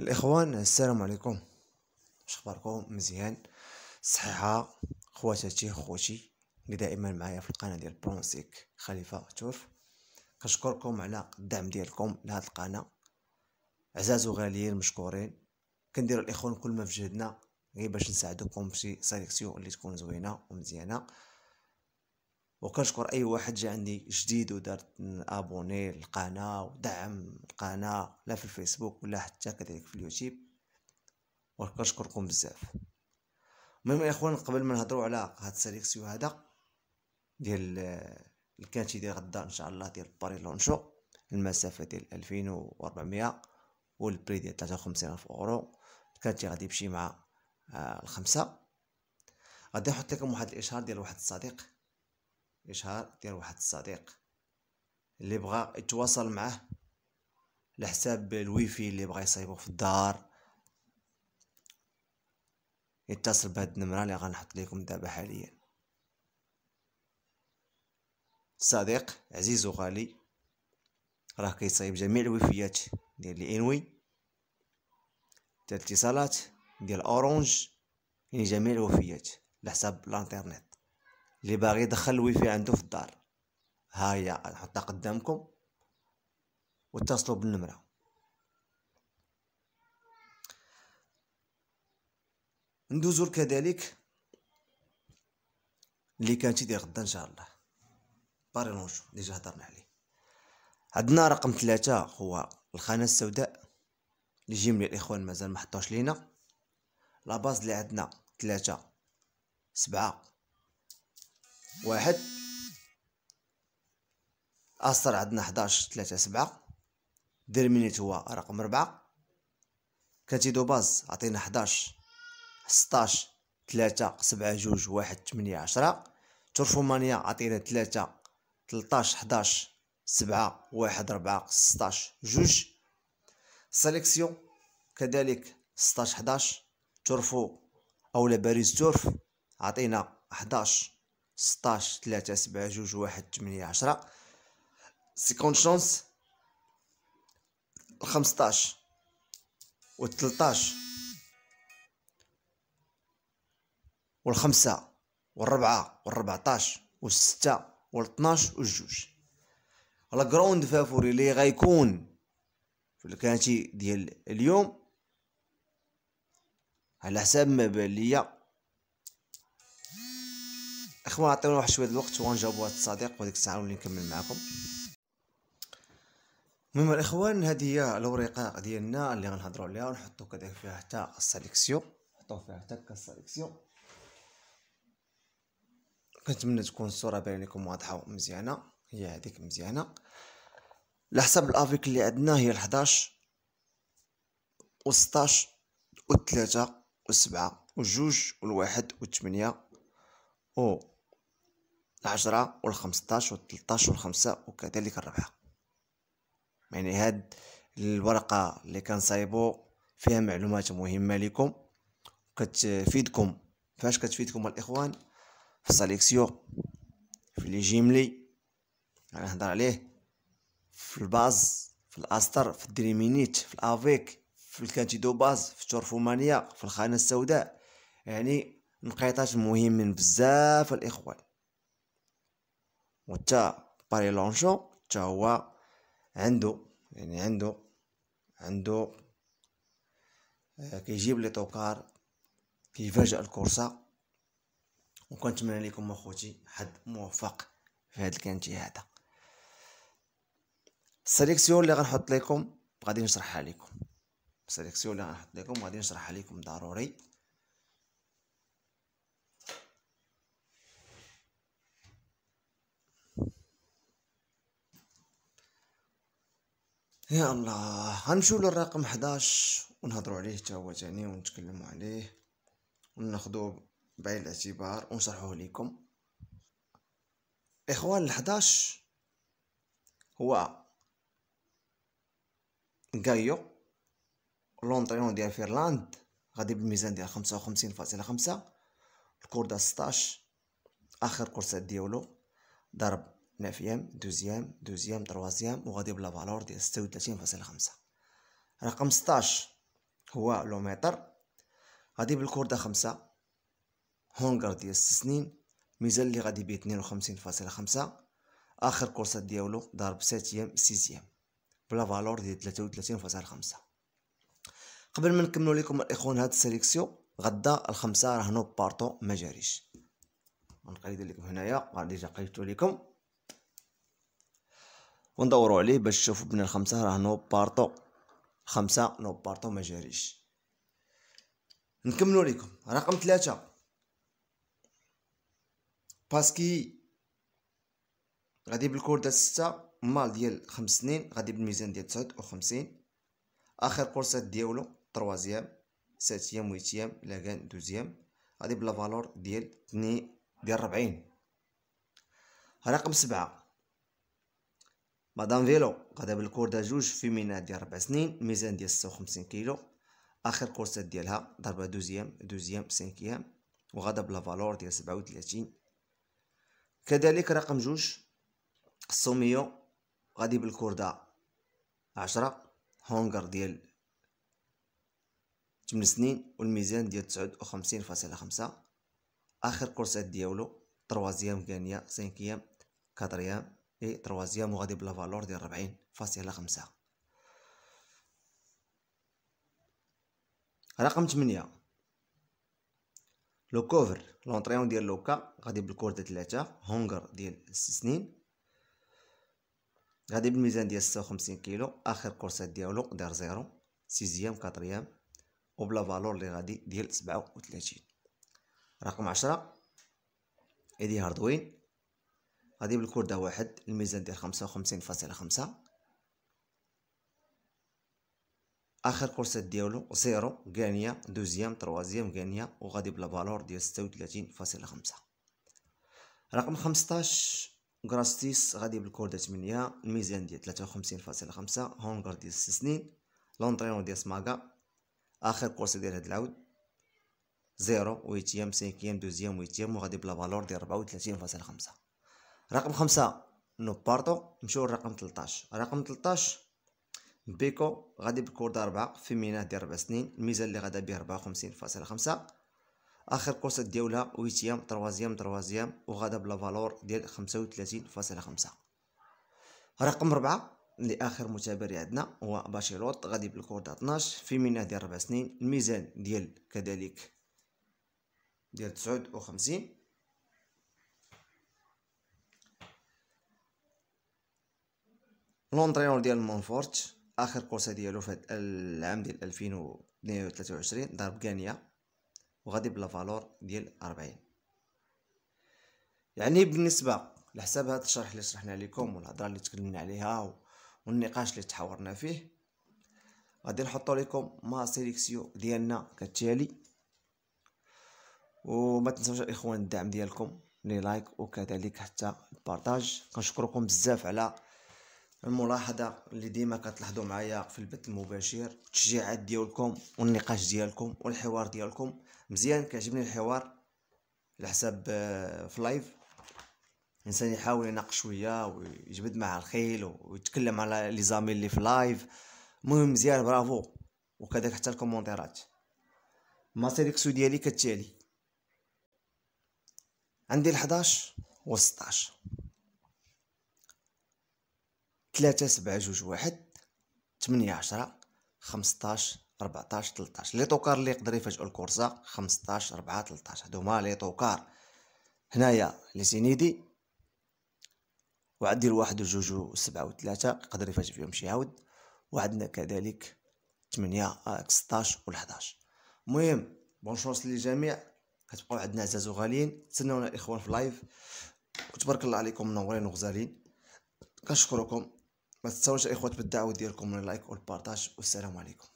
الاخوان السلام عليكم واش اخباركم مزيان صحيحه خواتاتي خوتي اللي دائما معايا في القناه ديال برونسيك خليفه تورف كنشكركم على الدعم ديالكم لهاد القناه عزاز وغاليين مشكورين كنديروا الاخوان كل ما في جهدنا غير باش نساعدوكم في سيليكسيون اللي تكون زوينه ومزيانه وكنشكر اي واحد جا عندي جديد ودار ابوني للقناه ودعم القناه لا في الفيسبوك ولا حتى كذلك في اليوتيوب وكنشكركم بزاف المهم يا اخوان قبل ما نهضروا على هاد السيليكسيو هذا ديال الكانتي ديال غدا ان شاء الله ديال باري لونشو المسافه ديال 2400 والبري ديال 53000 اورو الكانتي غادي يمشي مع آه الخمسه غادي نحط لكم واحد الاشهار ديال واحد الصديق إشهار ديال واحد الصديق اللي بغا يتواصل معه لحساب الويفي اللي بغا يصايبو في الدار يتصل بهاد النمرة اللي غنحط لكم دابا حاليا الصديق عزيز وغالي راه كيصايب جميع الويفيات ديال الانوي ديال الاتصالات ديال اورانج يعني جميع الوفيات لحساب الانترنت اللي باغي يدخل الواي فاي عنده في الدار ها هي نحطها قدامكم واتصلوا بالنمره ندوزو كذلك اللي كان تيدير غدا ان شاء الله باري لونجو ديجا هضرنا عليه عندنا رقم ثلاثة هو الخانة السوداء اللي جيم الاخوان مازال ما حطوش لينا لاباز اللي عندنا ثلاثة سبعة واحد أصر عندنا 11 3 7 ديرمينيت هو رقم 4 كاتيدو باز عطينا 11 16 3 7 2 1 8 10 تورفومانيا عطينا 3 13 11 7 1 4 16 2 سيليكسيون كذلك 16 11 تورفو أولا باريس تورف عطينا 11 16 3 7 2 1 8 10 50 شونس 15 و 13 والخمسة والربعة والربعطاش والستة والطناش والجوج لا كروند فافوري اللي غيكون في الكانتي ديال اليوم على حساب ما بان ليا اخوان عطيونا واحد شويه الوقت وغنجاوبوا هذا الصديق وديك الساعه ولي نكمل معكم المهم الاخوان هذه هي الورقه ديالنا اللي غنهضروا عليها ونحطوا كذلك فيها حتى السليكسيون نحطوا فيها حتى السليكسيون كنتمنى تكون الصوره باينه لكم واضحه ومزيانه هي هذيك مزيانه على حسب الافيك اللي عندنا هي 11 و 16 و 3 و 7 و 2 و 1 و 8 و العشرة والخمسطاش والتلطاش والخمسة وكذلك الربعة يعني هاد الورقة اللي صايبو فيها معلومات مهمة لكم كتفيدكم فاش كتفيدكم الإخوان في السليكسيو في لي جيملي غنهضر عليه في الباز في الأستر في الدريمينيت في الأفيك في الكانتيدو باز في التورفومانيا في الخانة السوداء يعني نقيطات مهمين بزاف الإخوان وتا باري لونشو تا هو عنده يعني عنده عنده آه، كيجيب لي طوكار كيفاجئ الكورسة وكنتمنى لكم اخوتي حد موفق في هذا الكانتي هذا السليكسيون اللي غنحط لكم غادي نشرحها لكم السليكسيون اللي غنحط لكم غادي نشرحها لكم ضروري يا الله غنمشيو للرقم 11 ونهضروا عليه حتى هو ثاني ونتكلموا عليه وناخذوه بعين الاعتبار ونشرحوه لكم اخوان ال11 هو غايو لونطريون ديال فيرلاند غادي بالميزان ديال 55.5 وخمسين فاصلة الكوردا 16 اخر كورسات ديالو ضرب نافيام دوزيام دوزيام تروازيام وغادي بلا فالور ديال ستة وتلاتين فاصلة خمسة رقم ستاش هو لوميتر غادي بالكوردة خمسة هونغر ديال ست سنين ميزان لي غادي بيه اثنين وخمسين فاصلة خمسة اخر كورسة ديالو ضرب ساتيام سيزيام بلا فالور ديال تلاتة وتلاتين فاصلة خمسة قبل ما نكملو ليكم الاخوان هاد السيليكسيو غدا الخمسة راه نوب بارطو مجاريش جاريش غنقيد لكم هنايا غادي جا قيدتو ليكم وندورو عليه باش تشوفو بان الخمسة راه نو بارطو خمسة نو بارطو ما جاريش نكملو ليكم رقم ثلاثة باسكي غادي بالكوردة ستة مال ديال خمس سنين غادي بالميزان ديال تسعود وخمسين اخر كورسات ديالو تروازيام ساتيام ويتيام لاكان دوزيام غادي بلا فالور ديال تني ديال ربعين رقم سبعة مدام فيلو بالكور دا جوج ميناء ديال ربع سنين ميزان ديال ستة وخمسين كيلو اخر كورسات ديالها ضربة دوزيام دوزيام سانكيام وغادا بلا فالور ديال سبعة وتلاتين كذلك رقم جوج سوميو غادي دا عشرة هونغر ديال تمن سنين والميزان ديال تسعود وخمسين فاصلة خمسة اخر كورسات ديالو تروازيام غانيا سانكيام كاتريام اي تروازيام وغادي بلا فالور ديال ربعين فاصلة خمسة رقم تمنية لو كوفر لونطريون ديال لوكا غادي ديال تلاتة هونغر ديال ست سنين غادي بالميزان ديال ستة وخمسين كيلو اخر كورسات ديالو دار زيرو سيزيام كاتريام وبلا فالور لي غادي ديال سبعة وتلاتين رقم عشرة ايدي هاردوين غادي بالكوردة واحد الميزان ديال خمسة وخمسين فاصلة خمسة اخر كورسات ديالو زيرو كانية دوزيام تروازيام كانية وغادي بلا فالور ديال ستة وتلاتين فاصلة خمسة رقم خمسطاش غراستيس غادي بالكوردة تمنية الميزان ديال تلاتة وخمسين فاصلة خمسة هونغر ديال ست سنين لونطرينو ديال سماكا اخر كورس ديال هاد العود زيرو ويتيام سينكيام دوزيام ويتيام وغادي بلا فالور ديال ربعة وتلاتين فاصلة خمسة رقم خمسة نو بارتو نمشيو لرقم تلطاش رقم تلطاش بيكو غادي بكوردة ربعة في ميناء ديال ربع سنين الميزان اللي غادا بيها ربعة وخمسين فاصلة خمسة اخر كورسة دياولها ويتيام تروازيام تروازيام وغادا بلا فالور ديال خمسة وثلاثين فاصلة خمسة رقم ربعة لي اخر متبري عندنا هو باشيلوت غادي بالكوردة 12 في ميناء ديال ربع سنين الميزان ديال كذلك ديال تسعود وخمسين لونترينور ديال مونفورت اخر كورسه ديالو في العام ديال 2022 ضرب كانيا وغادي بلا فالور ديال 40 يعني بالنسبه لحساب هذا الشرح اللي شرحنا لكم والهضره اللي تكلمنا عليها والنقاش اللي تحاورنا فيه غادي نحطو لكم ما سيليكسيو ديالنا كالتالي وما تنساوش الاخوان الدعم ديالكم لي لايك وكذلك حتى البارطاج كنشكركم بزاف على الملاحظه اللي ديما كتلاحظوا معايا في البث المباشر التشجيعات ديالكم والنقاش ديالكم والحوار ديالكم مزيان كيعجبني الحوار على حساب آه، في لايف الانسان يحاول يناقش شويه ويجبد مع الخيل ويتكلم على لي زامي اللي في لايف المهم مزيان برافو وكذلك حتى الكومونتيرات ما ديالي كالتالي عندي 11 و16 ثلاثة سبعة جوج واحد تمنية عشرة خمسطاش ربعطاش تلطاش لي طوكار لي يقدر يفاجئو الكورسا خمسطاش ربعة تلطاش هادو هما لي طوكار هنايا لي الواحد و جوج و وجوج وسبعة تلاتة يقدر يفاجئ فيهم شي عاود وعندنا كذلك تمنية آه، ستاش و لحداش المهم بون شونس للجميع كتبقاو عندنا عزاز وغاليين تسناونا الاخوان في لايف وتبارك الله عليكم منورين وغزالين كنشكركم ما تنساوش اخوات بالدعوه ديالكم اللايك والبارطاج والسلام عليكم